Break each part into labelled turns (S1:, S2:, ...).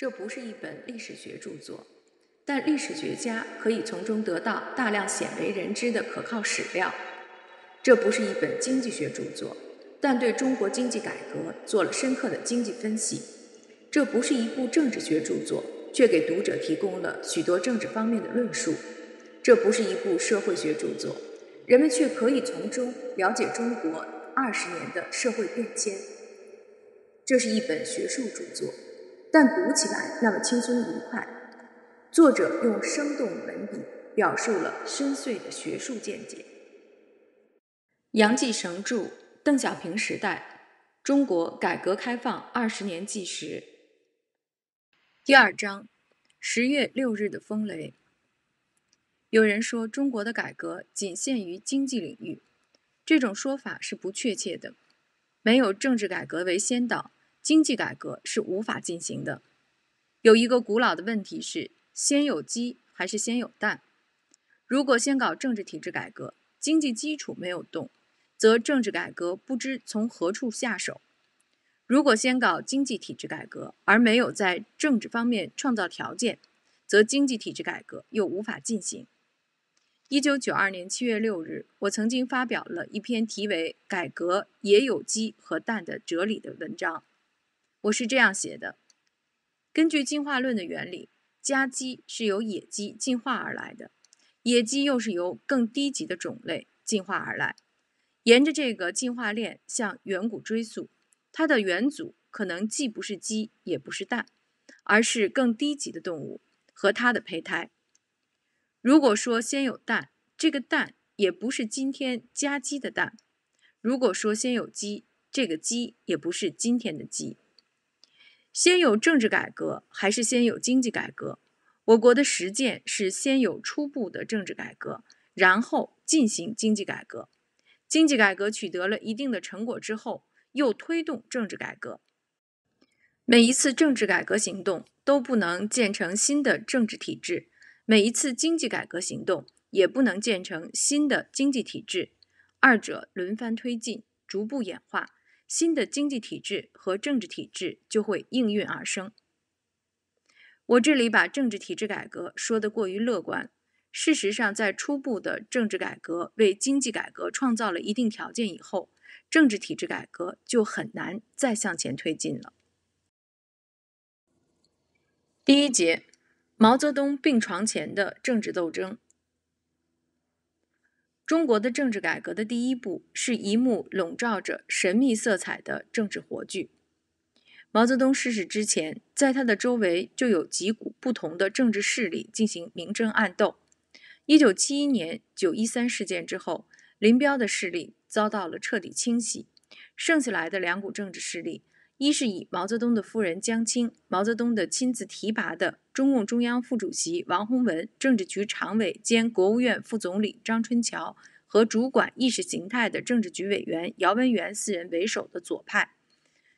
S1: 这不是一本历史学著作，但历史学家可以从中得到大量鲜为人知的可靠史料。这不是一本经济学著作，但对中国经济改革做了深刻的经济分析。这不是一部政治学著作，却给读者提供了许多政治方面的论述。这不是一部社会学著作，人们却可以从中了解中国二十年的社会变迁。这是一本学术著作。但读起来那么轻松愉快。作者用生动文笔表述了深邃的学术见解。杨继绳著《邓小平时代：中国改革开放二十年纪实》第二章：十月六日的风雷。有人说中国的改革仅限于经济领域，这种说法是不确切的。没有政治改革为先导。经济改革是无法进行的。有一个古老的问题是：先有鸡还是先有蛋？如果先搞政治体制改革，经济基础没有动，则政治改革不知从何处下手；如果先搞经济体制改革，而没有在政治方面创造条件，则经济体制改革又无法进行。一九九二年七月六日，我曾经发表了一篇题为《改革也有鸡和蛋的哲理》的文章。我是这样写的：根据进化论的原理，家鸡是由野鸡进化而来的，野鸡又是由更低级的种类进化而来。沿着这个进化链向远古追溯，它的远祖可能既不是鸡，也不是蛋，而是更低级的动物和它的胚胎。如果说先有蛋，这个蛋也不是今天家鸡的蛋；如果说先有鸡，这个鸡也不是今天的鸡。先有政治改革还是先有经济改革？我国的实践是先有初步的政治改革，然后进行经济改革。经济改革取得了一定的成果之后，又推动政治改革。每一次政治改革行动都不能建成新的政治体制，每一次经济改革行动也不能建成新的经济体制。二者轮番推进，逐步演化。新的经济体制和政治体制就会应运而生。我这里把政治体制改革说得过于乐观，事实上，在初步的政治改革为经济改革创造了一定条件以后，政治体制改革就很难再向前推进了。第一节：毛泽东病床前的政治斗争。中国的政治改革的第一步是一幕笼罩着神秘色彩的政治活剧。毛泽东逝世之前，在他的周围就有几股不同的政治势力进行明争暗斗。一九七一年九一三事件之后，林彪的势力遭到了彻底清洗，剩下来的两股政治势力。一是以毛泽东的夫人江青、毛泽东的亲自提拔的中共中央副主席王洪文、政治局常委兼国务院副总理张春桥和主管意识形态的政治局委员姚文元四人为首的左派，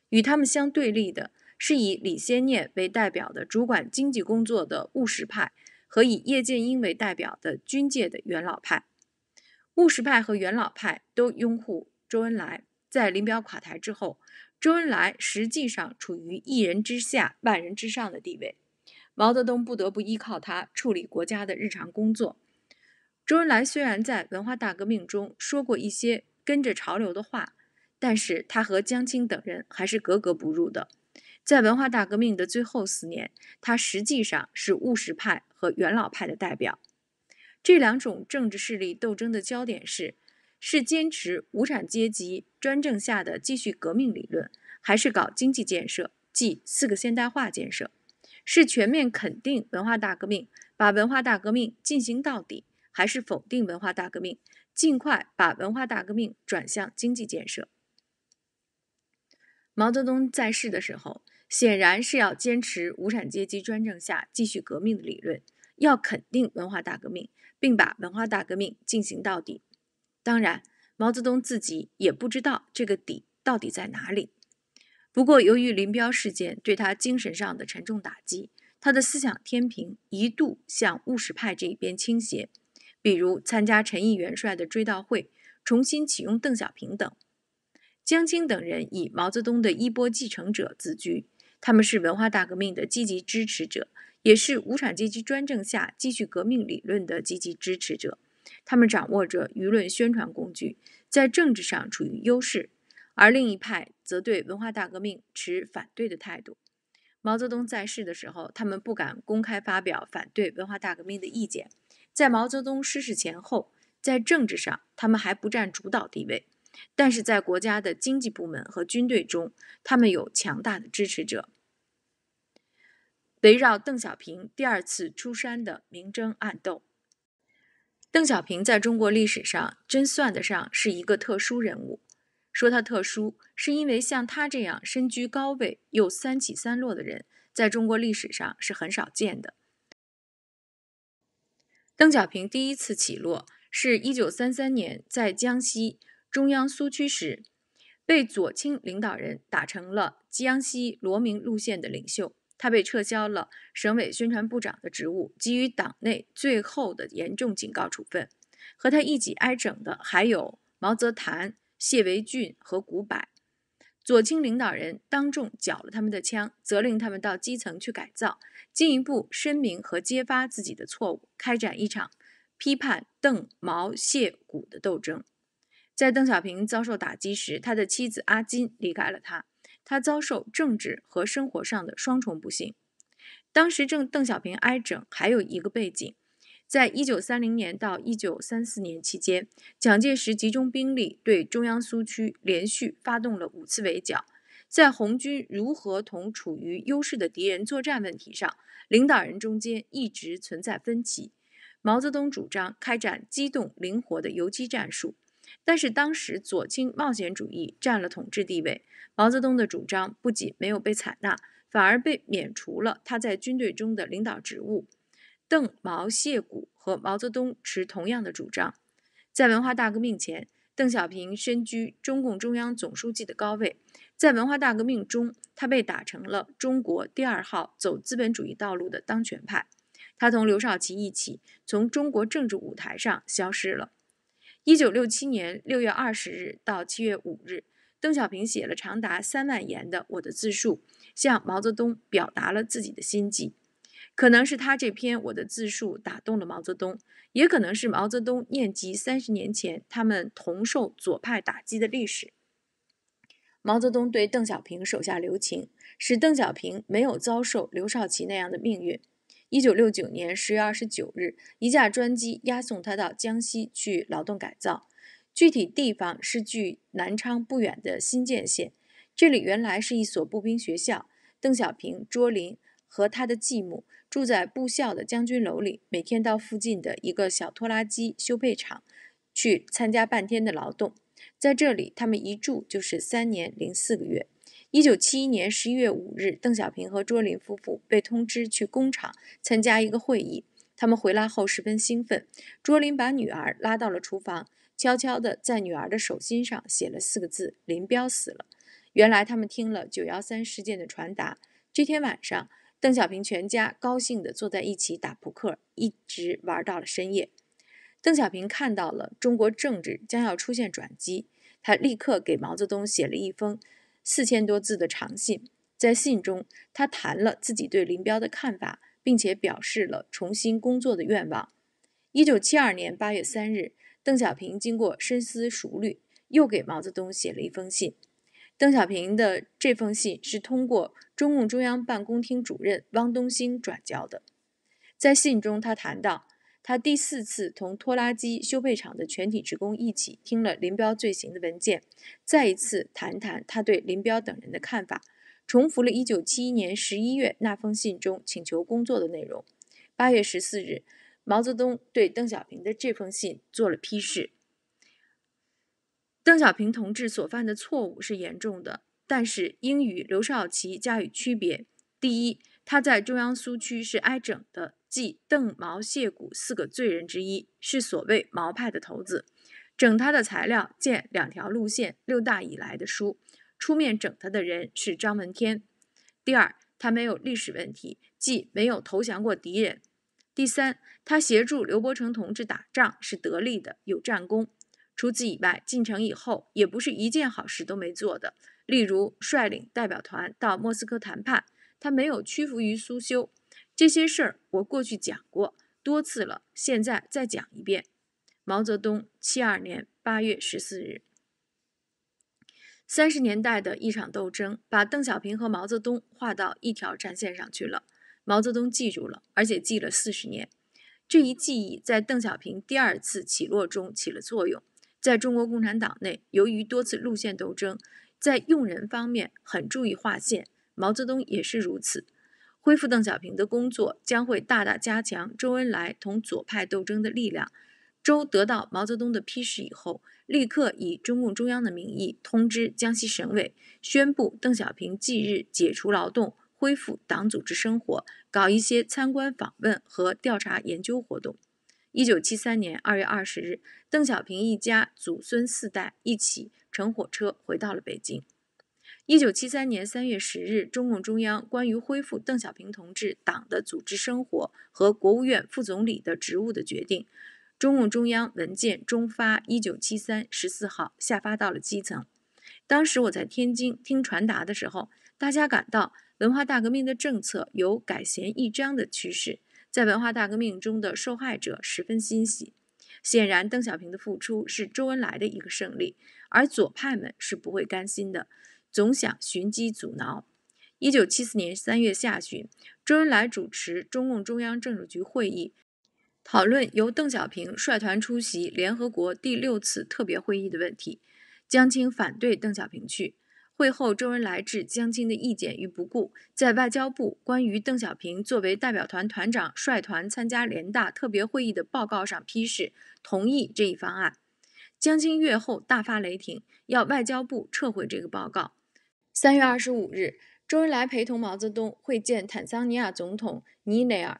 S1: 与他们相对立的是以李先念为代表的主管经济工作的务实派和以叶剑英为代表的军界的元老派。务实派和元老派都拥护周恩来，在林彪垮台之后。周恩来实际上处于一人之下、万人之上的地位，毛泽东不得不依靠他处理国家的日常工作。周恩来虽然在文化大革命中说过一些跟着潮流的话，但是他和江青等人还是格格不入的。在文化大革命的最后四年，他实际上是务实派和元老派的代表。这两种政治势力斗争的焦点是。是坚持无产阶级专政下的继续革命理论，还是搞经济建设，即四个现代化建设？是全面肯定文化大革命，把文化大革命进行到底，还是否定文化大革命，尽快把文化大革命转向经济建设？毛泽东在世的时候，显然是要坚持无产阶级专政下继续革命的理论，要肯定文化大革命，并把文化大革命进行到底。当然，毛泽东自己也不知道这个底到底在哪里。不过，由于林彪事件对他精神上的沉重打击，他的思想天平一度向务实派这一边倾斜。比如，参加陈毅元帅的追悼会，重新启用邓小平等。江青等人以毛泽东的衣钵继承者自居，他们是文化大革命的积极支持者，也是无产阶级专政下继续革命理论的积极支持者。他们掌握着舆论宣传工具，在政治上处于优势，而另一派则对文化大革命持反对的态度。毛泽东在世的时候，他们不敢公开发表反对文化大革命的意见。在毛泽东逝世前后，在政治上他们还不占主导地位，但是在国家的经济部门和军队中，他们有强大的支持者。围绕邓小平第二次出山的明争暗斗。邓小平在中国历史上真算得上是一个特殊人物。说他特殊，是因为像他这样身居高位又三起三落的人，在中国历史上是很少见的。邓小平第一次起落是一九三三年在江西中央苏区时，被左倾领导人打成了江西罗明路线的领袖。他被撤销了省委宣传部长的职务，给予党内最后的严重警告处分。和他一起挨整的还有毛泽覃、谢维俊和古柏。左倾领导人当众缴了他们的枪，责令他们到基层去改造，进一步申明和揭发自己的错误，开展一场批判邓、毛、谢、古的斗争。在邓小平遭受打击时，他的妻子阿金离开了他。他遭受政治和生活上的双重不幸。当时正邓小平挨整，还有一个背景，在一九三零年到一九三四年期间，蒋介石集中兵力对中央苏区连续发动了五次围剿。在红军如何同处于优势的敌人作战问题上，领导人中间一直存在分歧。毛泽东主张开展机动灵活的游击战术。但是当时左倾冒险主义占了统治地位，毛泽东的主张不仅没有被采纳，反而被免除了他在军队中的领导职务。邓毛谢古和毛泽东持同样的主张。在文化大革命前，邓小平身居中共中央总书记的高位。在文化大革命中，他被打成了中国第二号走资本主义道路的当权派，他同刘少奇一起从中国政治舞台上消失了。一九六七年六月二十日到七月五日，邓小平写了长达三万言的《我的自述》，向毛泽东表达了自己的心迹。可能是他这篇《我的自述》打动了毛泽东，也可能是毛泽东念及三十年前他们同受左派打击的历史，毛泽东对邓小平手下留情，使邓小平没有遭受刘少奇那样的命运。一九六九年十月二十九日，一架专机押送他到江西去劳动改造，具体地方是距南昌不远的新建县。这里原来是一所步兵学校，邓小平、卓林和他的继母住在部校的将军楼里，每天到附近的一个小拖拉机修配厂去参加半天的劳动。在这里，他们一住就是三年零四个月。一九七一年十一月五日，邓小平和卓林夫妇被通知去工厂参加一个会议。他们回来后十分兴奋，卓林把女儿拉到了厨房，悄悄地在女儿的手心上写了四个字：“林彪死了。”原来他们听了“九幺三”事件的传达。这天晚上，邓小平全家高兴地坐在一起打扑克，一直玩到了深夜。邓小平看到了中国政治将要出现转机，他立刻给毛泽东写了一封。四千多字的长信，在信中，他谈了自己对林彪的看法，并且表示了重新工作的愿望。一九七二年八月三日，邓小平经过深思熟虑，又给毛泽东写了一封信。邓小平的这封信是通过中共中央办公厅主任汪东兴转交的。在信中，他谈到。他第四次同拖拉机修配厂的全体职工一起听了林彪罪行的文件，再一次谈谈他对林彪等人的看法，重复了一九七一年十一月那封信中请求工作的内容。八月十四日，毛泽东对邓小平的这封信做了批示：邓小平同志所犯的错误是严重的，但是应与刘少奇加以区别。第一，他在中央苏区是挨整的。即邓毛谢古四个罪人之一，是所谓毛派的头子。整他的材料见两条路线六大以来的书。出面整他的人是张闻天。第二，他没有历史问题，即没有投降过敌人。第三，他协助刘伯承同志打仗是得力的，有战功。除此以外，进城以后也不是一件好事都没做的。例如率领代表团到莫斯科谈判，他没有屈服于苏修。这些事儿我过去讲过多次了，现在再讲一遍。毛泽东七二年八月十四日，三十年代的一场斗争，把邓小平和毛泽东划到一条战线上去了。毛泽东记住了，而且记了四十年。这一记忆在邓小平第二次起落中起了作用。在中国共产党内，由于多次路线斗争，在用人方面很注意划线，毛泽东也是如此。恢复邓小平的工作将会大大加强周恩来同左派斗争的力量。周得到毛泽东的批示以后，立刻以中共中央的名义通知江西省委，宣布邓小平即日解除劳动，恢复党组织生活，搞一些参观访问和调查研究活动。一九七三年二月二十日，邓小平一家祖孙四代一起乘火车回到了北京。一九七三年三月十日，中共中央关于恢复邓小平同志党的组织生活和国务院副总理的职务的决定，中共中央文件中发一九七三十四号下发到了基层。当时我在天津听传达的时候，大家感到文化大革命的政策有改弦易张的趋势，在文化大革命中的受害者十分欣喜。显然，邓小平的复出是周恩来的一个胜利，而左派们是不会甘心的。总想寻机阻挠。一九七四年三月下旬，周恩来主持中共中央政治局会议，讨论由邓小平率团出席联合国第六次特别会议的问题。江青反对邓小平去。会后，周恩来置江青的意见于不顾，在外交部关于邓小平作为代表团团长率团参加联大特别会议的报告上批示同意这一方案。江青阅后大发雷霆，要外交部撤回这个报告。三月二十五日，周恩来陪同毛泽东会见坦桑尼亚总统尼雷尔。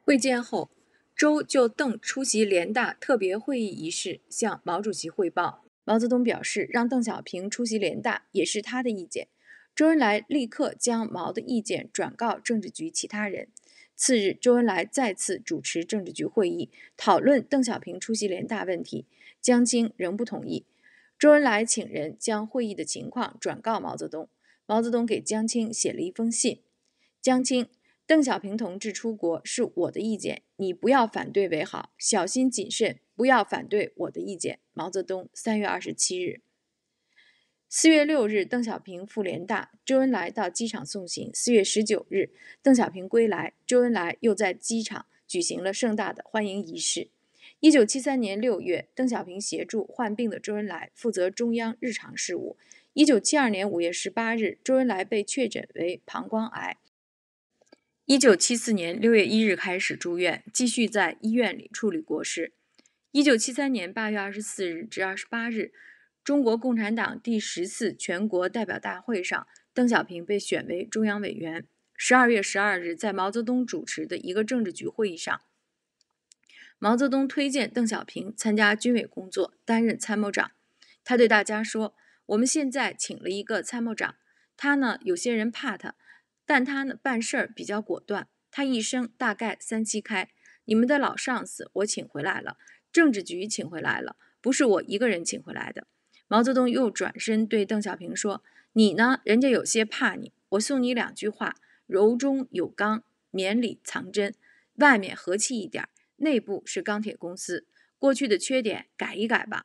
S1: 会见后，周就邓出席联大特别会议一事向毛主席汇报。毛泽东表示，让邓小平出席联大也是他的意见。周恩来立刻将毛的意见转告政治局其他人。次日，周恩来再次主持政治局会议，讨论邓小平出席联大问题。江青仍不同意。周恩来请人将会议的情况转告毛泽东。毛泽东给江青写了一封信：“江青，邓小平同志出国是我的意见，你不要反对为好，小心谨慎，不要反对我的意见。”毛泽东，三月二十七日。四月六日，邓小平赴联大，周恩来到机场送行。四月十九日，邓小平归来，周恩来又在机场举行了盛大的欢迎仪式。一九七三年六月，邓小平协助患病的周恩来负责中央日常事务。一九七二年五月十八日，周恩来被确诊为膀胱癌。一九七四年六月一日开始住院，继续在医院里处理国事。一九七三年八月二十四日至二十八日，中国共产党第十次全国代表大会上，邓小平被选为中央委员。十二月十二日，在毛泽东主持的一个政治局会议上。毛泽东推荐邓小平参加军委工作，担任参谋长。他对大家说：“我们现在请了一个参谋长，他呢，有些人怕他，但他呢，办事儿比较果断。他一生大概三七开。你们的老上司我请回来了，政治局请回来了，不是我一个人请回来的。”毛泽东又转身对邓小平说：“你呢？人家有些怕你，我送你两句话：柔中有刚，绵里藏针，外面和气一点儿。”内部是钢铁公司，过去的缺点改一改吧。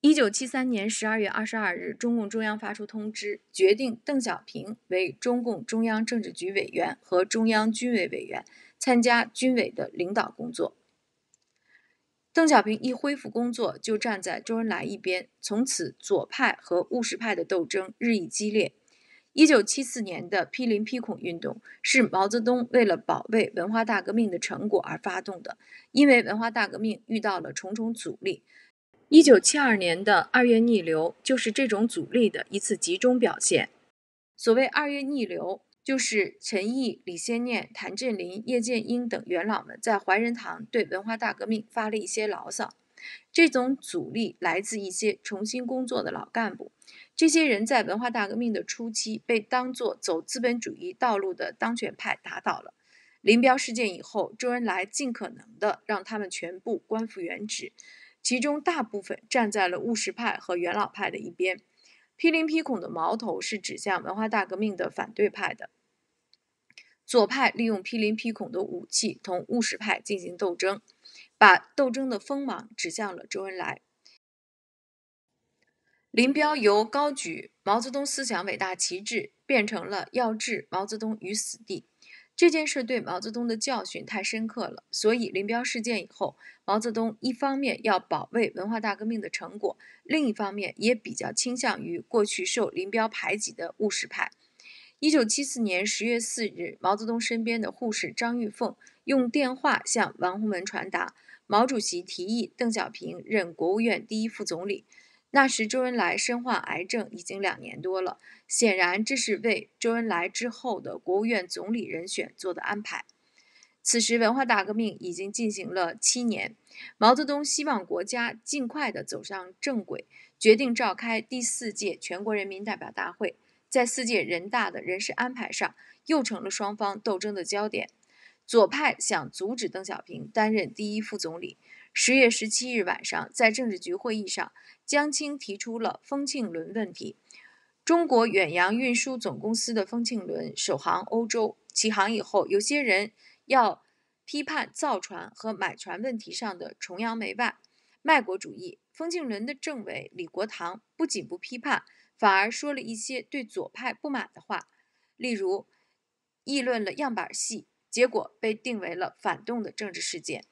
S1: 一九七三年十二月二十二日，中共中央发出通知，决定邓小平为中共中央政治局委员和中央军委委员，参加军委的领导工作。邓小平一恢复工作，就站在周恩来一边，从此左派和务实派的斗争日益激烈。一九七四年的批林批孔运动是毛泽东为了保卫文化大革命的成果而发动的，因为文化大革命遇到了重重阻力。一九七二年的二月逆流就是这种阻力的一次集中表现。所谓二月逆流，就是陈毅、李先念、谭震林、叶剑英等元老们在怀仁堂对文化大革命发了一些牢骚。这种阻力来自一些重新工作的老干部，这些人在文化大革命的初期被当作走资本主义道路的当权派打倒了。林彪事件以后，周恩来尽可能的让他们全部官复原职，其中大部分站在了务实派和元老派的一边。批林批孔的矛头是指向文化大革命的反对派的，左派利用批林批孔的武器同务实派进行斗争。把斗争的锋芒指向了周恩来。林彪由高举毛泽东思想伟大旗帜，变成了要置毛泽东于死地。这件事对毛泽东的教训太深刻了，所以林彪事件以后，毛泽东一方面要保卫文化大革命的成果，另一方面也比较倾向于过去受林彪排挤的务实派。一九七四年十月四日，毛泽东身边的护士张玉凤用电话向王洪文传达。毛主席提议邓小平任国务院第一副总理，那时周恩来身患癌症已经两年多了，显然这是为周恩来之后的国务院总理人选做的安排。此时文化大革命已经进行了七年，毛泽东希望国家尽快的走上正轨，决定召开第四届全国人民代表大会，在四届人大的人事安排上又成了双方斗争的焦点。左派想阻止邓小平担任第一副总理。十月十七日晚上，在政治局会议上，江青提出了“风庆轮”问题。中国远洋运输总公司的“风庆轮”首航欧洲，起航以后，有些人要批判造船和买船问题上的崇洋媚外、卖国主义。“风庆轮”的政委李国堂不仅不批判，反而说了一些对左派不满的话，例如议论了样板戏。结果被定为了反动的政治事件。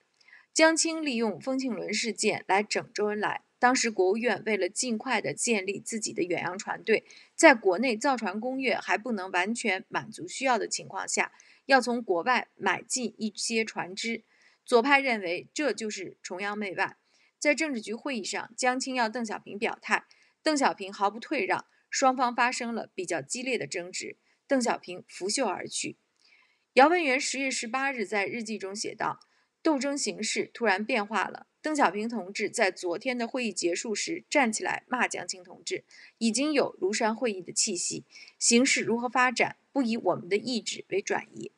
S1: 江青利用风庆伦事件来整周恩来。当时国务院为了尽快的建立自己的远洋船队，在国内造船工业还不能完全满足需要的情况下，要从国外买进一些船只。左派认为这就是崇洋媚外。在政治局会议上，江青要邓小平表态，邓小平毫不退让，双方发生了比较激烈的争执。邓小平拂袖而去。姚文元十月十八日在日记中写道：“斗争形势突然变化了。邓小平同志在昨天的会议结束时站起来骂江青同志，已经有庐山会议的气息。形势如何发展，不以我们的意志为转移。”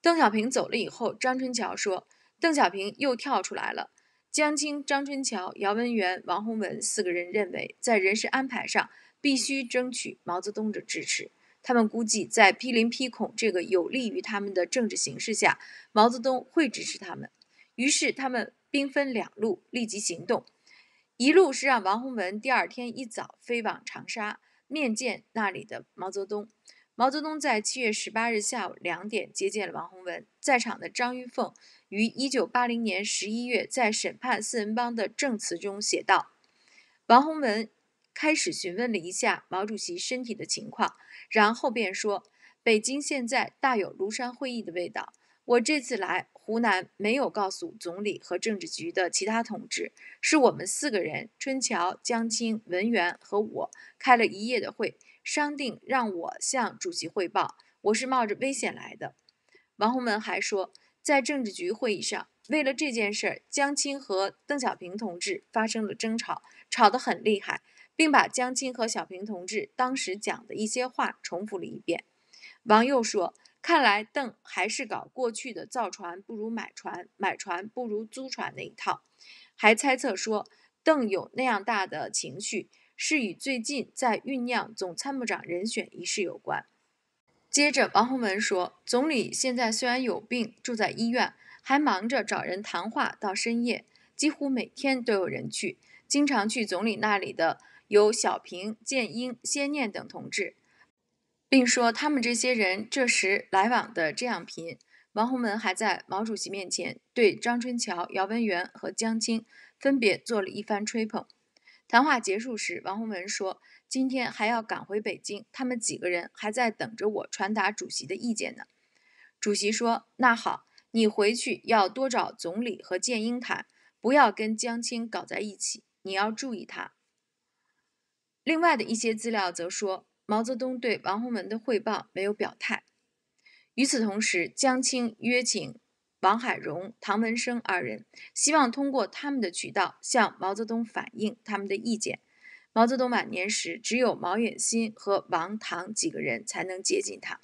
S1: 邓小平走了以后，张春桥说：“邓小平又跳出来了。”江青、张春桥、姚文元、王洪文四个人认为，在人事安排上必须争取毛泽东的支持。他们估计在批林批孔这个有利于他们的政治形势下，毛泽东会支持他们。于是他们兵分两路，立即行动。一路是让王洪文第二天一早飞往长沙面见那里的毛泽东。毛泽东在七月十八日下午两点接见了王洪文。在场的张玉凤于一九八零年十一月在审判四人帮的证词中写道：“王洪文。”开始询问了一下毛主席身体的情况，然后便说：“北京现在大有庐山会议的味道。我这次来湖南，没有告诉总理和政治局的其他同志，是我们四个人——春桥、江青、文元和我，开了一夜的会，商定让我向主席汇报。我是冒着危险来的。”王洪文还说，在政治局会议上，为了这件事，江青和邓小平同志发生了争吵，吵得很厉害。并把江青和小平同志当时讲的一些话重复了一遍。王又说：“看来邓还是搞过去的造船不如买船，买船不如租船那一套。”还猜测说邓有那样大的情绪，是与最近在酝酿总参谋长人选一事有关。接着，王洪文说：“总理现在虽然有病，住在医院，还忙着找人谈话，到深夜，几乎每天都有人去，经常去总理那里的。”有小平、建英、先念等同志，并说他们这些人这时来往的这样频。王洪文还在毛主席面前对张春桥、姚文元和江青分别做了一番吹捧。谈话结束时，王洪文说：“今天还要赶回北京，他们几个人还在等着我传达主席的意见呢。”主席说：“那好，你回去要多找总理和建英谈，不要跟江青搞在一起，你要注意他。”另外的一些资料则说，毛泽东对王洪文的汇报没有表态。与此同时，江青约请王海荣、唐文生二人，希望通过他们的渠道向毛泽东反映他们的意见。毛泽东晚年时，只有毛远新和王唐几个人才能接近他。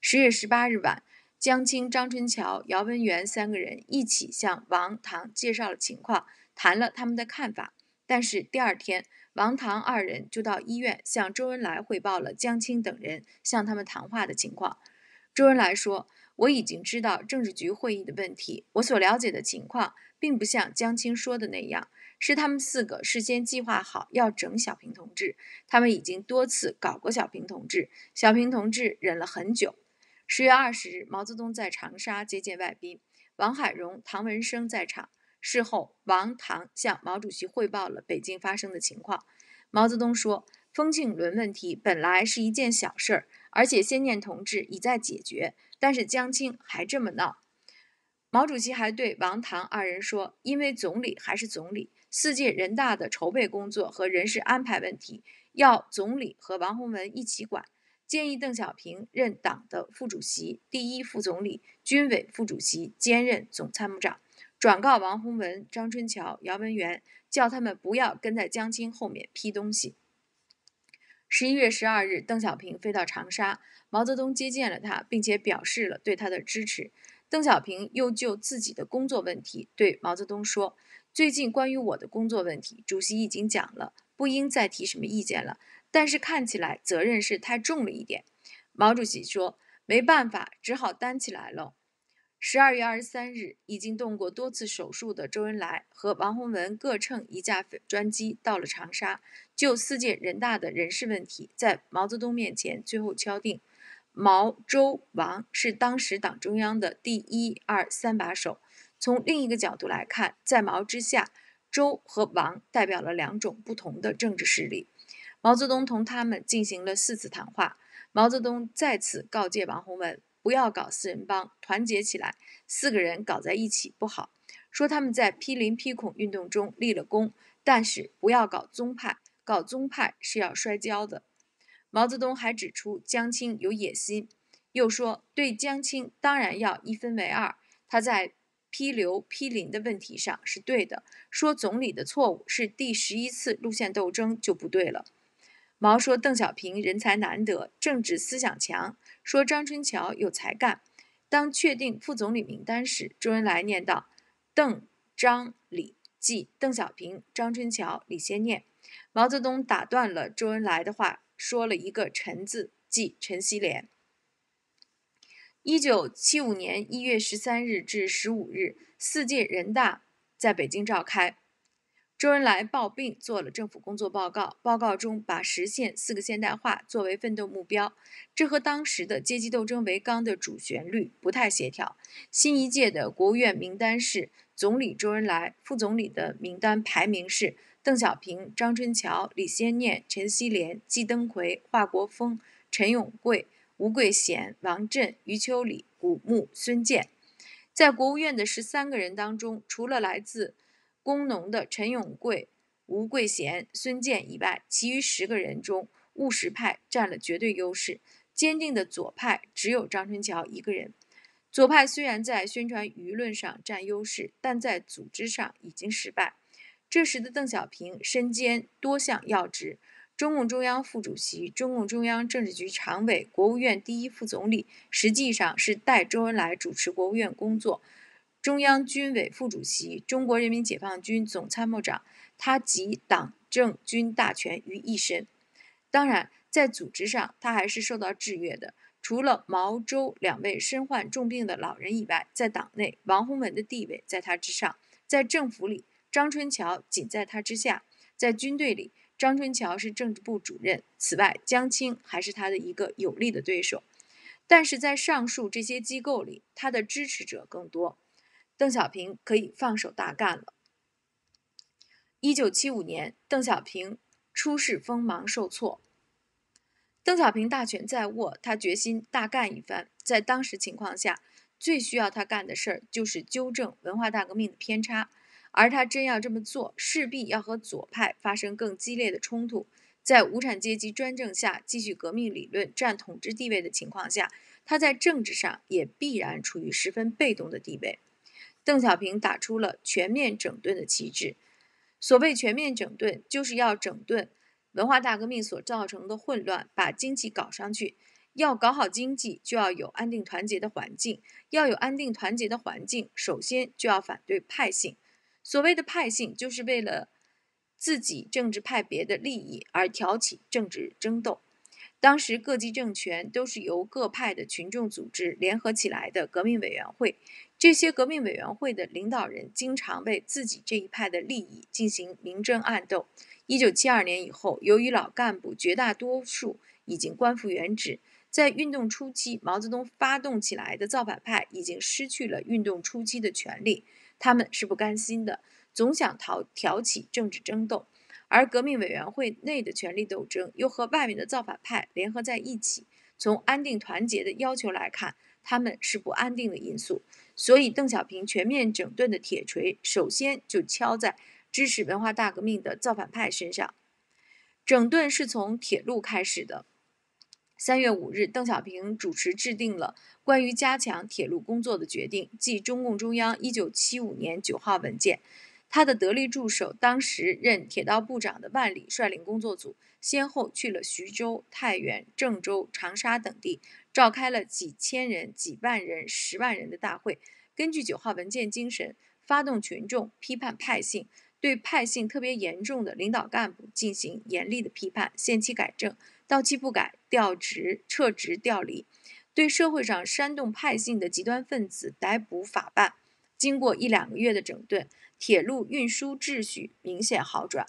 S1: 十月十八日晚，江青、张春桥、姚文元三个人一起向王唐介绍了情况，谈了他们的看法。但是第二天。王唐二人就到医院向周恩来汇报了江青等人向他们谈话的情况。周恩来说：“我已经知道政治局会议的问题，我所了解的情况并不像江青说的那样，是他们四个事先计划好要整小平同志。他们已经多次搞过小平同志，小平同志忍了很久。”十月二十日，毛泽东在长沙接见外宾，王海荣、唐文生在场。事后，王唐向毛主席汇报了北京发生的情况。毛泽东说：“风庆伦问题本来是一件小事儿，而且先念同志已在解决，但是江青还这么闹。”毛主席还对王唐二人说：“因为总理还是总理，四届人大的筹备工作和人事安排问题要总理和王洪文一起管，建议邓小平任党的副主席、第一副总理、军委副主席，兼任总参谋长。”转告王洪文、张春桥、姚文元，叫他们不要跟在江青后面批东西。十一月十二日，邓小平飞到长沙，毛泽东接见了他，并且表示了对他的支持。邓小平又就自己的工作问题对毛泽东说：“最近关于我的工作问题，主席已经讲了，不应再提什么意见了。但是看起来责任是太重了一点。”毛主席说：“没办法，只好担起来了。”十二月二十三日，已经动过多次手术的周恩来和王洪文各乘一架专机到了长沙，就四届人大的人事问题，在毛泽东面前最后敲定，毛周王是当时党中央的第一二三把手。从另一个角度来看，在毛之下，周和王代表了两种不同的政治势力。毛泽东同他们进行了四次谈话，毛泽东再次告诫王洪文。不要搞四人帮，团结起来，四个人搞在一起不好。说他们在批林批孔运动中立了功，但是不要搞宗派，搞宗派是要摔跤的。毛泽东还指出江青有野心，又说对江青当然要一分为二。他在批刘批林的问题上是对的，说总理的错误是第十一次路线斗争就不对了。毛说邓小平人才难得，政治思想强。说张春桥有才干。当确定副总理名单时，周恩来念道：“邓、张、李、纪，邓小平、张春桥、李先念。”毛泽东打断了周恩来的话，说了一个“陈”字，即陈锡联。一九七五年一月十三日至十五日，四届人大在北京召开。周恩来抱病做了政府工作报告，报告中把实现四个现代化作为奋斗目标，这和当时的阶级斗争为纲的主旋律不太协调。新一届的国务院名单是：总理周恩来，副总理的名单排名是：邓小平、张春桥、李先念、陈锡联、季登奎、华国锋、陈永贵、吴桂贤、王震、余秋里、古牧、孙建。在国务院的十三个人当中，除了来自。工农的陈永贵、吴桂贤、孙建以外，其余十个人中，务实派占了绝对优势；坚定的左派只有张春桥一个人。左派虽然在宣传舆论上占优势，但在组织上已经失败。这时的邓小平身兼多项要职：中共中央副主席、中共中央政治局常委、国务院第一副总理，实际上是代周恩来主持国务院工作。中央军委副主席、中国人民解放军总参谋长，他集党政军大权于一身。当然，在组织上，他还是受到制约的。除了毛周两位身患重病的老人以外，在党内，王洪文的地位在他之上；在政府里，张春桥仅在他之下；在军队里，张春桥是政治部主任。此外，江青还是他的一个有力的对手。但是在上述这些机构里，他的支持者更多。邓小平可以放手大干了。一九七五年，邓小平初试锋芒受挫。邓小平大权在握，他决心大干一番。在当时情况下，最需要他干的事儿就是纠正文化大革命的偏差。而他真要这么做，势必要和左派发生更激烈的冲突。在无产阶级专政下继续革命理论占统治地位的情况下，他在政治上也必然处于十分被动的地位。邓小平打出了全面整顿的旗帜。所谓全面整顿，就是要整顿文化大革命所造成的混乱，把经济搞上去。要搞好经济，就要有安定团结的环境。要有安定团结的环境，首先就要反对派性。所谓的派性，就是为了自己政治派别的利益而挑起政治争斗。当时各级政权都是由各派的群众组织联合起来的革命委员会，这些革命委员会的领导人经常为自己这一派的利益进行明争暗斗。一九七二年以后，由于老干部绝大多数已经官复原职，在运动初期，毛泽东发动起来的造反派已经失去了运动初期的权利，他们是不甘心的，总想挑挑起政治争斗。而革命委员会内的权力斗争又和外面的造反派联合在一起，从安定团结的要求来看，他们是不安定的因素。所以，邓小平全面整顿的铁锤首先就敲在支持文化大革命的造反派身上。整顿是从铁路开始的。三月五日，邓小平主持制定了关于加强铁路工作的决定，即中共中央一九七五年九号文件。他的得力助手，当时任铁道部长的万里，率领工作组，先后去了徐州、太原、郑州、长沙等地，召开了几千人、几万人、十万人的大会。根据九号文件精神，发动群众批判派性，对派性特别严重的领导干部进行严厉的批判，限期改正，到期不改，调职、撤职、调离。对社会上煽动派性的极端分子，逮捕法办。经过一两个月的整顿。铁路运输秩序明显好转。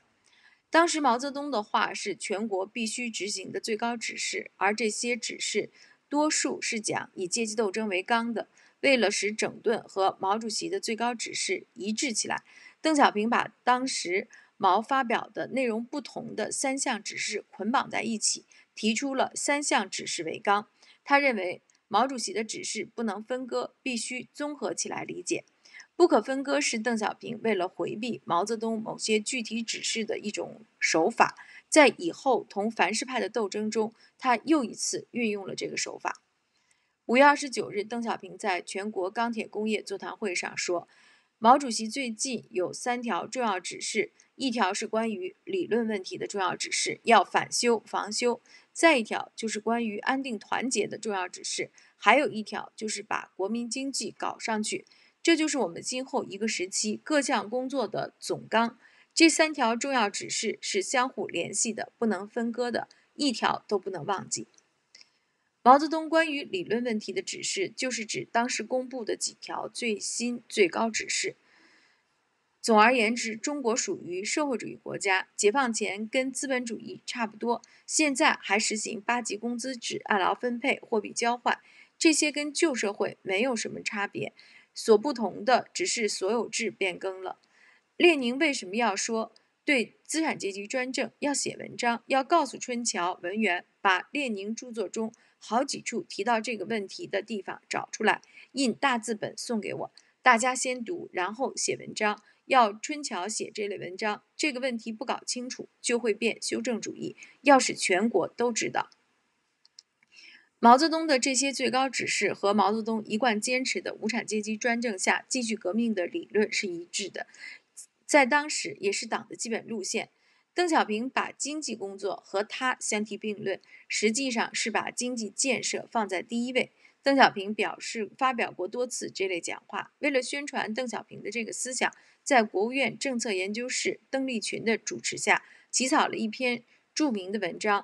S1: 当时毛泽东的话是全国必须执行的最高指示，而这些指示多数是讲以阶级斗争为纲的。为了使整顿和毛主席的最高指示一致起来，邓小平把当时毛发表的内容不同的三项指示捆绑在一起，提出了三项指示为纲。他认为毛主席的指示不能分割，必须综合起来理解。不可分割是邓小平为了回避毛泽东某些具体指示的一种手法，在以后同凡是派的斗争中，他又一次运用了这个手法。五月二十九日，邓小平在全国钢铁工业座谈会上说：“毛主席最近有三条重要指示，一条是关于理论问题的重要指示，要反修防修；再一条就是关于安定团结的重要指示；还有一条就是把国民经济搞上去。”这就是我们今后一个时期各项工作的总纲。这三条重要指示是相互联系的，不能分割的，一条都不能忘记。毛泽东关于理论问题的指示，就是指当时公布的几条最新最高指示。总而言之，中国属于社会主义国家，解放前跟资本主义差不多，现在还实行八级工资制、按劳分配、货币交换，这些跟旧社会没有什么差别。所不同的只是所有制变更了。列宁为什么要说对资产阶级专政要写文章？要告诉春桥文员，把列宁著作中好几处提到这个问题的地方找出来，印大字本送给我。大家先读，然后写文章。要春桥写这类文章。这个问题不搞清楚，就会变修正主义。要使全国都知道。毛泽东的这些最高指示和毛泽东一贯坚持的无产阶级专政下继续革命的理论是一致的，在当时也是党的基本路线。邓小平把经济工作和他相提并论，实际上是把经济建设放在第一位。邓小平表示发表过多次这类讲话。为了宣传邓小平的这个思想，在国务院政策研究室邓力群的主持下，起草了一篇著名的文章。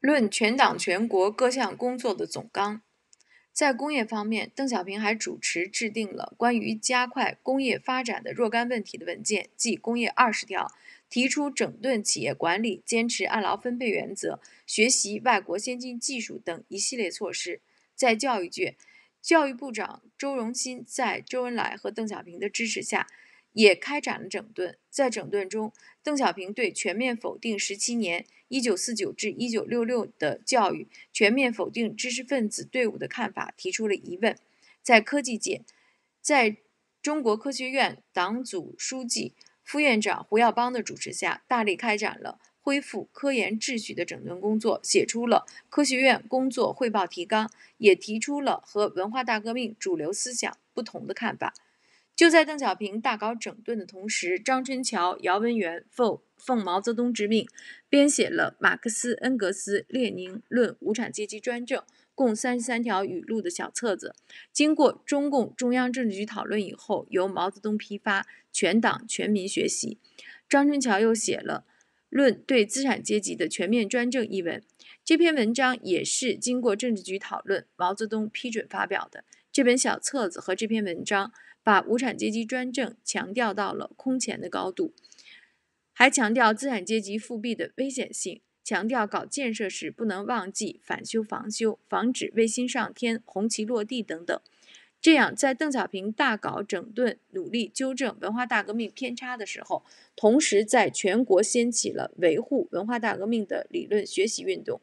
S1: 论全党全国各项工作的总纲，在工业方面，邓小平还主持制定了关于加快工业发展的若干问题的文件，即《工业二十条》，提出整顿企业管理、坚持按劳分配原则、学习外国先进技术等一系列措施。在教育界，教育部长周荣鑫在周恩来和邓小平的支持下，也开展了整顿。在整顿中，邓小平对全面否定十七年。一九四九至一九六六的教育全面否定知识分子队伍的看法，提出了疑问。在科技界，在中国科学院党组书记、副院长胡耀邦的主持下，大力开展了恢复科研秩序的整顿工作，写出了《科学院工作汇报提纲》，也提出了和文化大革命主流思想不同的看法。就在邓小平大搞整顿的同时，张春桥、姚文元、奉奉毛泽东之命，编写了马克思、恩格斯、列宁论无产阶级专政共三十三条语录的小册子，经过中共中央政治局讨论以后，由毛泽东批发全党全民学习。张春桥又写了《论对资产阶级的全面专政》一文，这篇文章也是经过政治局讨论，毛泽东批准发表的。这本小册子和这篇文章，把无产阶级专政强调到了空前的高度。还强调资产阶级复辟的危险性，强调搞建设时不能忘记反修防修，防止卫星上天、红旗落地等等。这样，在邓小平大搞整顿、努力纠正文化大革命偏差的时候，同时在全国掀起了维护文化大革命的理论学习运动。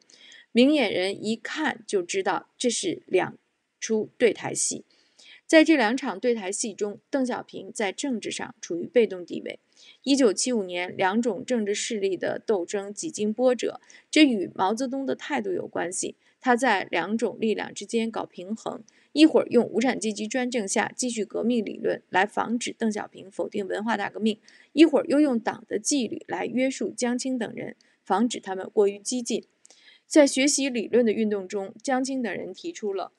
S1: 明眼人一看就知道，这是两出对台戏。在这两场对台戏中，邓小平在政治上处于被动地位。一九七五年，两种政治势力的斗争几经波折，这与毛泽东的态度有关系。他在两种力量之间搞平衡，一会儿用无产阶级专政下继续革命理论来防止邓小平否定文化大革命，一会儿又用党的纪律来约束江青等人，防止他们过于激进。在学习理论的运动中，江青等人提出了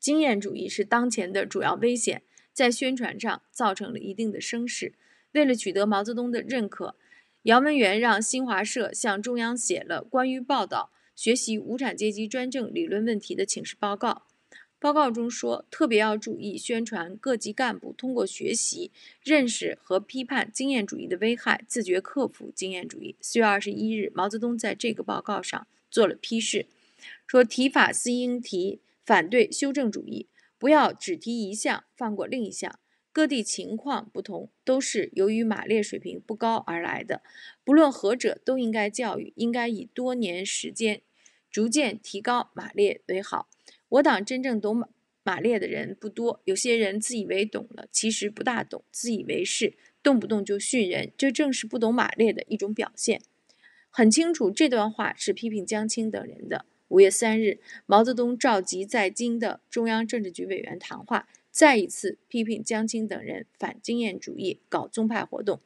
S1: 经验主义是当前的主要危险，在宣传上造成了一定的声势。为了取得毛泽东的认可，姚文元让新华社向中央写了关于报道学习无产阶级专政理论问题的请示报告。报告中说，特别要注意宣传各级干部通过学习认识和批判经验主义的危害，自觉克服经验主义。四月二十一日，毛泽东在这个报告上做了批示，说提法应提反对修正主义，不要只提一项，放过另一项。各地情况不同，都是由于马列水平不高而来的。不论何者，都应该教育，应该以多年时间，逐渐提高马列为好。我党真正懂马列的人不多，有些人自以为懂了，其实不大懂，自以为是，动不动就训人，这正是不懂马列的一种表现。很清楚，这段话是批评江青等人的。五月三日，毛泽东召集在京的中央政治局委员谈话。再一次批评江青等人反经验主义、搞宗派活动，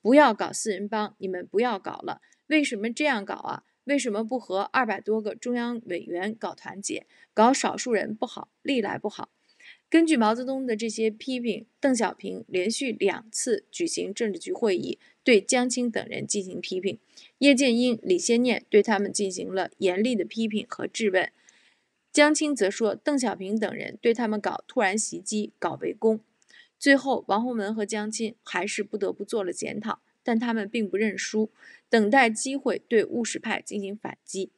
S1: 不要搞四人帮，你们不要搞了。为什么这样搞啊？为什么不和二百多个中央委员搞团结？搞少数人不好，历来不好。根据毛泽东的这些批评，邓小平连续两次举行政治局会议，对江青等人进行批评。叶剑英、李先念对他们进行了严厉的批评和质问。江青则说，邓小平等人对他们搞突然袭击、搞围攻。最后，王洪文和江青还是不得不做了检讨，但他们并不认输，等待机会对务实派进行反击。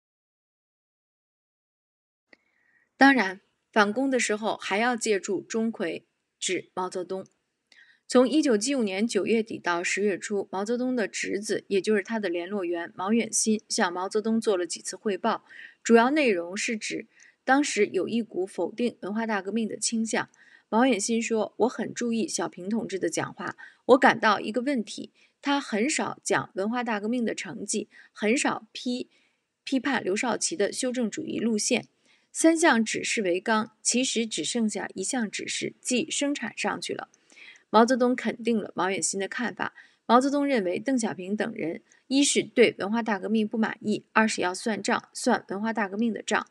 S1: 当然，反攻的时候还要借助钟馗指毛泽东。从一九七五年九月底到十月初，毛泽东的侄子，也就是他的联络员毛远新，向毛泽东做了几次汇报，主要内容是指。当时有一股否定文化大革命的倾向，毛远新说：“我很注意小平同志的讲话，我感到一个问题，他很少讲文化大革命的成绩，很少批批判刘少奇的修正主义路线。三项指示为纲，其实只剩下一项指示，即生产上去了。”毛泽东肯定了毛远新的看法。毛泽东认为，邓小平等人一是对文化大革命不满意，二是要算账，算文化大革命的账。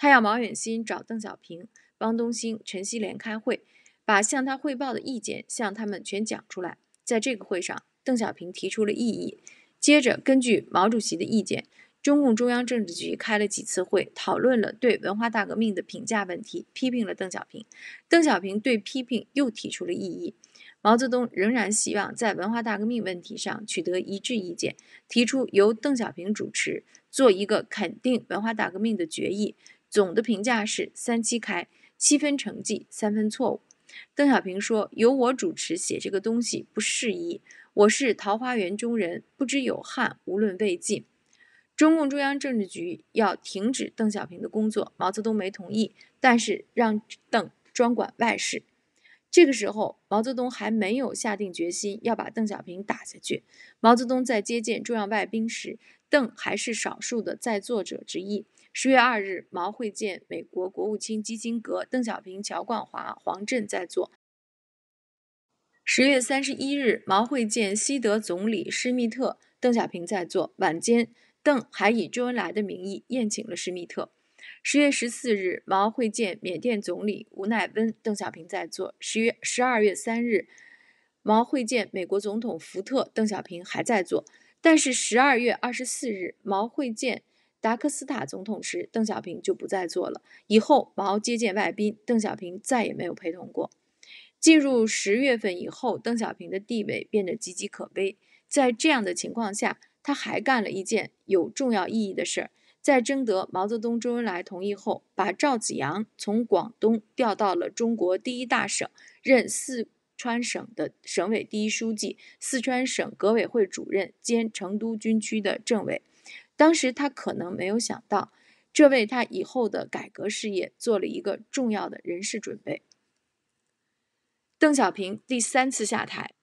S1: 他要毛远新找邓小平、汪东兴、陈锡联开会，把向他汇报的意见向他们全讲出来。在这个会上，邓小平提出了异议。接着，根据毛主席的意见，中共中央政治局开了几次会，讨论了对文化大革命的评价问题，批评了邓小平。邓小平对批评又提出了异议。毛泽东仍然希望在文化大革命问题上取得一致意见，提出由邓小平主持做一个肯定文化大革命的决议。总的评价是三七开，七分成绩，三分错误。邓小平说：“由我主持写这个东西不适宜，我是桃花源中人，不知有汉，无论魏晋。”中共中央政治局要停止邓小平的工作，毛泽东没同意，但是让邓专管外事。这个时候，毛泽东还没有下定决心要把邓小平打下去。毛泽东在接见重要外宾时，邓还是少数的在座者之一。十月二日，毛会见美国国务卿基辛格，邓小平、乔冠华、黄镇在座。十月三十一日，毛会见西德总理施密特，邓小平在座。晚间，邓还以周恩来的名义宴请了施密特。十月十四日，毛会见缅甸总理吴奈温，邓小平在座。十月十二月三日，毛会见美国总统福特，邓小平还在座。但是十二月二十四日，毛会见。达克斯塔总统时，邓小平就不再做了。以后毛接见外宾，邓小平再也没有陪同过。进入十月份以后，邓小平的地位变得岌岌可危。在这样的情况下，他还干了一件有重要意义的事儿：在征得毛泽东、周恩来同意后，把赵子阳从广东调到了中国第一大省，任四川省的省委第一书记、四川省革委会主任兼成都军区的政委。当时他可能没有想到，这为他以后的改革事业做了一个重要的人事准备。邓小平第三次下台。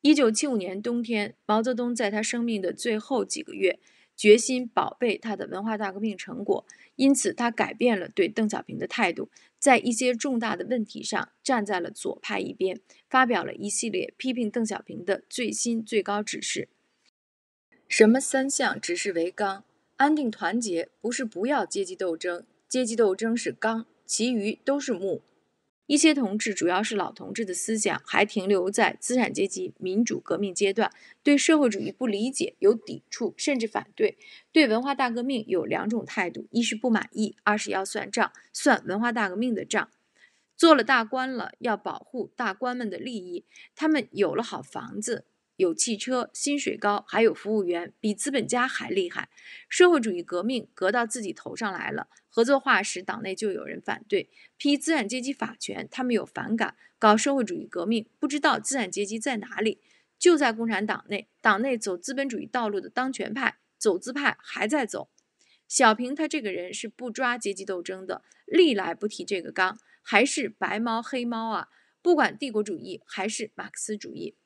S1: 一九七五年冬天，毛泽东在他生命的最后几个月，决心保贝他的文化大革命成果，因此他改变了对邓小平的态度，在一些重大的问题上站在了左派一边，发表了一系列批评邓小平的最新最高指示。什么三项只是为纲，安定团结不是不要阶级斗争，阶级斗争是纲，其余都是木。一些同志，主要是老同志的思想，还停留在资产阶级民主革命阶段，对社会主义不理解，有抵触，甚至反对。对文化大革命有两种态度：一是不满意，二是要算账，算文化大革命的账。做了大官了，要保护大官们的利益，他们有了好房子。有汽车，薪水高，还有服务员比资本家还厉害。社会主义革命革到自己头上来了，合作化时党内就有人反对批资产阶级法权，他们有反感。搞社会主义革命不知道资产阶级在哪里，就在共产党内。党内走资本主义道路的当权派，走资派还在走。小平他这个人是不抓阶级斗争的，历来不提这个纲，还是白猫黑猫啊？不管帝国主义还是马克思主义。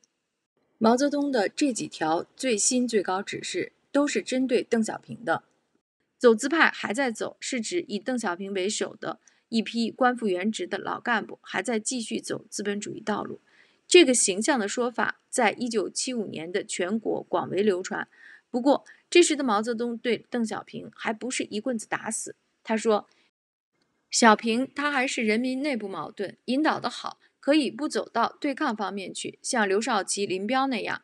S1: 毛泽东的这几条最新最高指示，都是针对邓小平的。走资派还在走，是指以邓小平为首的一批官复原职的老干部还在继续走资本主义道路。这个形象的说法，在一九七五年的全国广为流传。不过，这时的毛泽东对邓小平还不是一棍子打死。他说：“小平他还是人民内部矛盾，引导的好。”可以不走到对抗方面去，像刘少奇、林彪那样，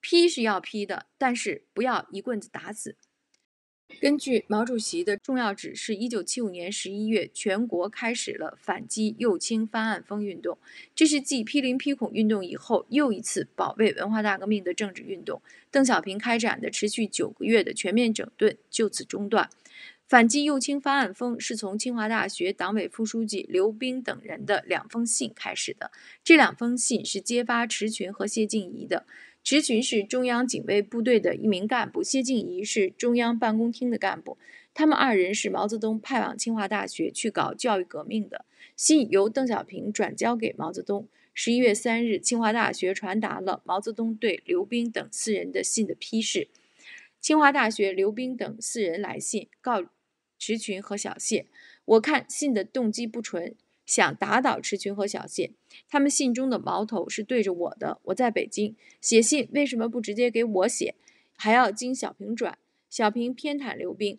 S1: 批是要批的，但是不要一棍子打死。根据毛主席的重要指示，一九七五年十一月，全国开始了反击右倾翻案风运动，这是继批林批孔运动以后又一次保卫文化大革命的政治运动。邓小平开展的持续九个月的全面整顿就此中断。反击右倾翻案风是从清华大学党委副书记刘冰等人的两封信开始的。这两封信是揭发迟群和谢静怡的。迟群是中央警卫部队的一名干部，谢静怡是中央办公厅的干部。他们二人是毛泽东派往清华大学去搞教育革命的。信由邓小平转交给毛泽东。十一月三日，清华大学传达了毛泽东对刘冰等四人的信的批示。清华大学刘冰等四人来信告。池群和小谢，我看信的动机不纯，想打倒池群和小谢。他们信中的矛头是对着我的。我在北京写信，为什么不直接给我写，还要经小平转？小平偏袒刘冰。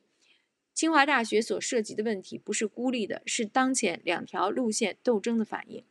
S1: 清华大学所涉及的问题不是孤立的，是当前两条路线斗争的反应。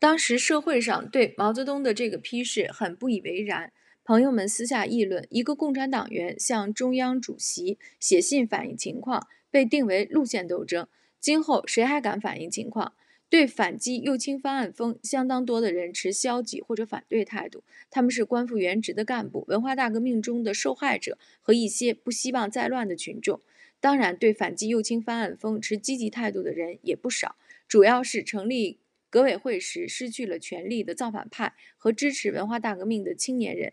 S1: 当时社会上对毛泽东的这个批示很不以为然，朋友们私下议论：一个共产党员向中央主席写信反映情况。被定为路线斗争，今后谁还敢反映情况？对反击右倾翻案风，相当多的人持消极或者反对态度。他们是官复原职的干部、文化大革命中的受害者和一些不希望再乱的群众。当然，对反击右倾翻案风持积极态度的人也不少，主要是成立革委会时失去了权力的造反派和支持文化大革命的青年人。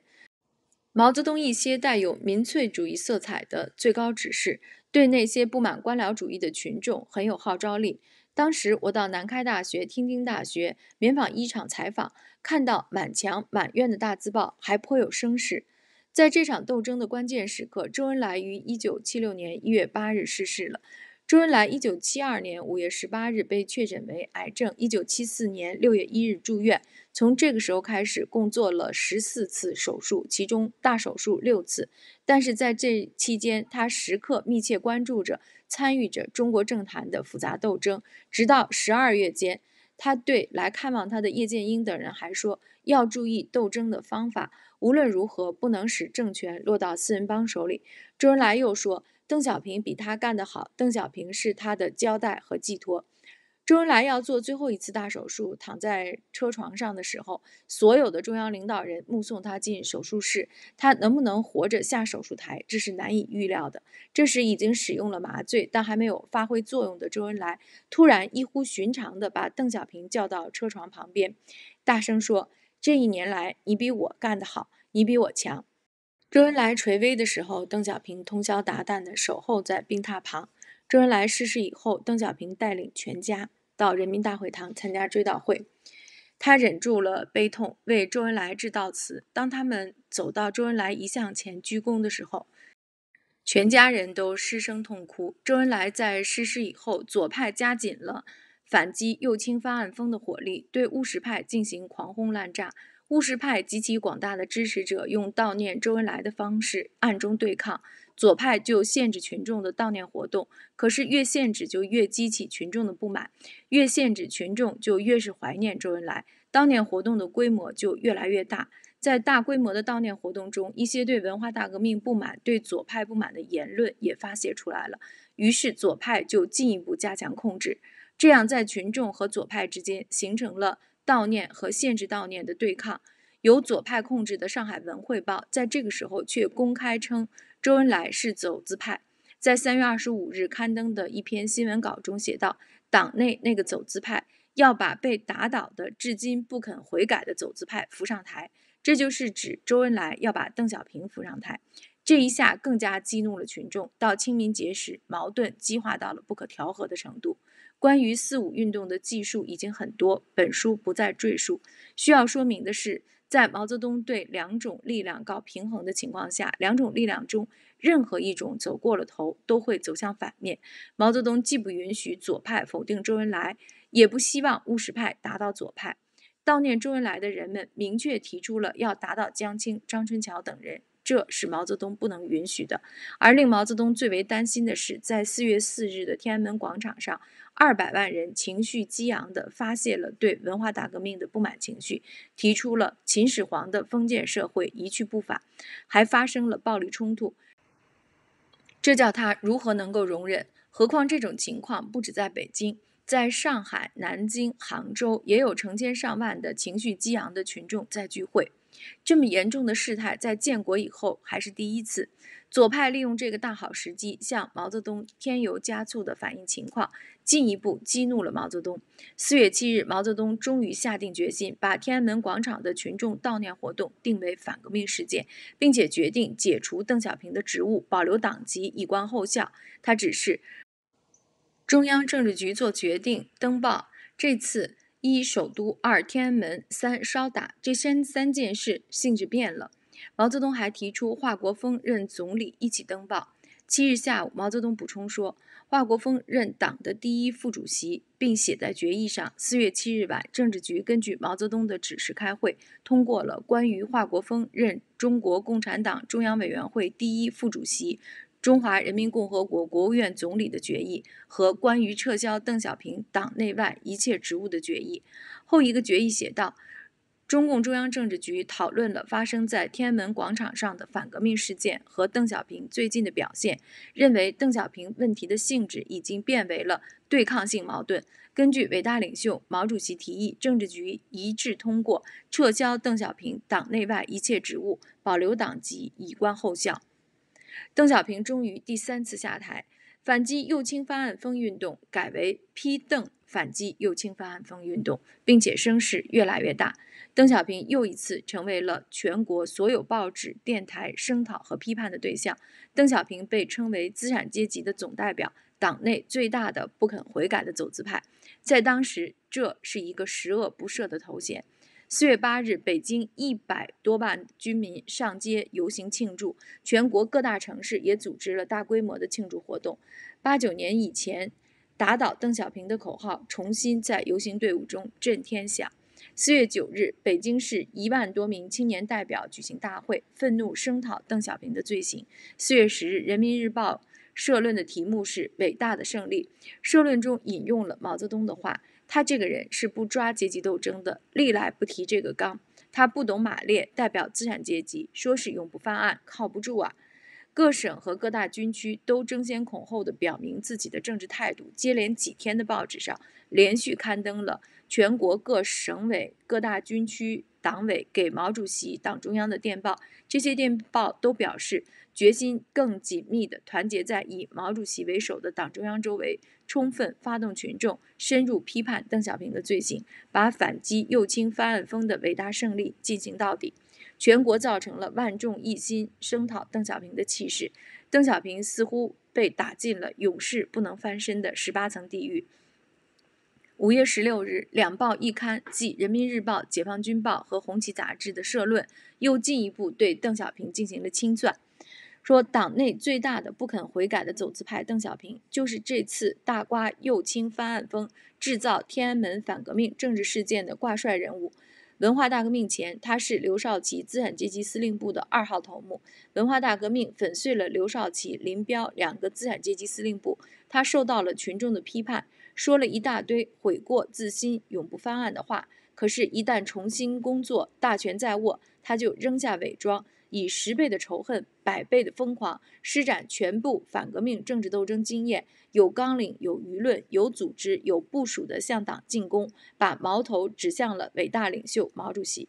S1: 毛泽东一些带有民粹主义色彩的最高指示。对那些不满官僚主义的群众很有号召力。当时我到南开大学、天津大学、棉纺一厂采访，看到满墙、满院的大字报，还颇有声势。在这场斗争的关键时刻，周恩来于一九七六年一月八日逝世了。周恩来一九七二年五月十八日被确诊为癌症，一九七四年六月一日住院。从这个时候开始，共做了十四次手术，其中大手术六次。但是在这期间，他时刻密切关注着、参与着中国政坛的复杂斗争。直到十二月间，他对来看望他的叶剑英等人还说：“要注意斗争的方法，无论如何不能使政权落到四人帮手里。”周恩来又说。邓小平比他干得好，邓小平是他的交代和寄托。周恩来要做最后一次大手术，躺在车床上的时候，所有的中央领导人目送他进手术室。他能不能活着下手术台，这是难以预料的。这时已经使用了麻醉，但还没有发挥作用的周恩来，突然异乎寻常地把邓小平叫到车床旁边，大声说：“这一年来，你比我干得好，你比我强。”周恩来垂危的时候，邓小平通宵达旦地守候在病榻旁。周恩来逝世以后，邓小平带领全家到人民大会堂参加追悼会，他忍住了悲痛，为周恩来致悼词。当他们走到周恩来遗像前鞠躬的时候，全家人都失声痛哭。周恩来在逝世以后，左派加紧了反击右倾翻案风的火力，对务实派进行狂轰滥炸。务实派及其广大的支持者用悼念周恩来的方式暗中对抗左派，就限制群众的悼念活动。可是越限制就越激起群众的不满，越限制群众就越是怀念周恩来。悼念活动的规模就越来越大。在大规模的悼念活动中，一些对文化大革命不满、对左派不满的言论也发泄出来了。于是左派就进一步加强控制。这样，在群众和左派之间形成了。悼念和限制悼念的对抗，由左派控制的《上海文汇报》在这个时候却公开称周恩来是走资派。在三月二十五日刊登的一篇新闻稿中写道：“党内那个走资派要把被打倒的、至今不肯悔改的走资派扶上台。”这就是指周恩来要把邓小平扶上台。这一下更加激怒了群众。到清明节时，矛盾激化到了不可调和的程度。关于四五运动的记述已经很多，本书不再赘述。需要说明的是，在毛泽东对两种力量搞平衡的情况下，两种力量中任何一种走过了头，都会走向反面。毛泽东既不允许左派否定周恩来，也不希望务实派打倒左派。悼念周恩来的人们明确提出了要打倒江青、张春桥等人，这是毛泽东不能允许的。而令毛泽东最为担心的是，在四月四日的天安门广场上。二百万人情绪激昂地发泄了对文化大革命的不满情绪，提出了秦始皇的封建社会一去不返，还发生了暴力冲突。这叫他如何能够容忍？何况这种情况不止在北京，在上海、南京、杭州也有成千上万的情绪激昂的群众在聚会。这么严重的事态，在建国以后还是第一次。左派利用这个大好时机，向毛泽东添油加醋地反映情况，进一步激怒了毛泽东。四月七日，毛泽东终于下定决心，把天安门广场的群众悼念活动定为反革命事件，并且决定解除邓小平的职务，保留党籍，以观后效。他指示中央政治局做决定，登报。这次。一首都，二天安门，三稍打，这三三件事性质变了。毛泽东还提出华国锋任总理一起登报。七日下午，毛泽东补充说，华国锋任党的第一副主席，并写在决议上。四月七日晚，政治局根据毛泽东的指示开会，通过了关于华国锋任中国共产党中央委员会第一副主席。中华人民共和国国务院总理的决议和关于撤销邓小平党内外一切职务的决议，后一个决议写道：中共中央政治局讨论了发生在天安门广场上的反革命事件和邓小平最近的表现，认为邓小平问题的性质已经变为了对抗性矛盾。根据伟大领袖毛主席提议，政治局一致通过撤销邓小平党内外一切职务，保留党籍，以观后效。邓小平终于第三次下台，反击右倾翻案风运动改为批邓反击右倾翻案风运动，并且声势越来越大。邓小平又一次成为了全国所有报纸、电台声讨和批判的对象。邓小平被称为资产阶级的总代表，党内最大的不肯悔改的走资派，在当时这是一个十恶不赦的头衔。四月八日，北京一百多万居民上街游行庆祝，全国各大城市也组织了大规模的庆祝活动。八九年以前，打倒邓小平的口号重新在游行队伍中震天响。四月九日，北京市一万多名青年代表举行大会，愤怒声讨邓小平的罪行。四月十日，《人民日报》社论的题目是“伟大的胜利”，社论中引用了毛泽东的话。他这个人是不抓阶级斗争的，历来不提这个纲。他不懂马列，代表资产阶级，说是永不犯案，靠不住啊！各省和各大军区都争先恐后地表明自己的政治态度，接连几天的报纸上连续刊登了全国各省委、各大军区党委给毛主席、党中央的电报。这些电报都表示决心更紧密地团结在以毛主席为首的党中央周围。充分发动群众，深入批判邓小平的罪行，把反击右倾翻案风的伟大胜利进行到底。全国造成了万众一心声讨邓小平的气势，邓小平似乎被打进了永世不能翻身的十八层地狱。五月十六日，两报一刊即《人民日报》《解放军报》和《红旗》杂志的社论又进一步对邓小平进行了清算。说党内最大的不肯悔改的走资派邓小平，就是这次大刮右倾翻案风、制造天安门反革命政治事件的挂帅人物。文化大革命前，他是刘少奇资产阶级司令部的二号头目。文化大革命粉碎了刘少奇、林彪两个资产阶级司令部，他受到了群众的批判，说了一大堆悔过自新、永不翻案的话。可是，一旦重新工作，大权在握，他就扔下伪装。以十倍的仇恨、百倍的疯狂，施展全部反革命政治斗争经验，有纲领、有舆论、有组织、有部署的向党进攻，把矛头指向了伟大领袖毛主席。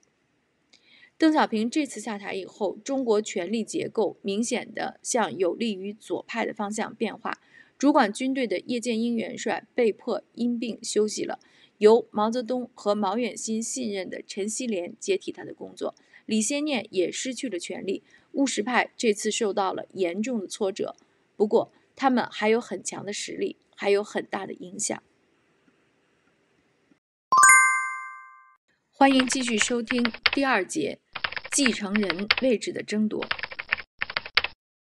S1: 邓小平这次下台以后，中国权力结构明显的向有利于左派的方向变化。主管军队的叶剑英元帅被迫因病休息了，由毛泽东和毛远新信任的陈锡联接替他的工作。李先念也失去了权力，务实派这次受到了严重的挫折。不过，他们还有很强的实力，还有很大的影响。欢迎继续收听第二节，继承人位置的争夺。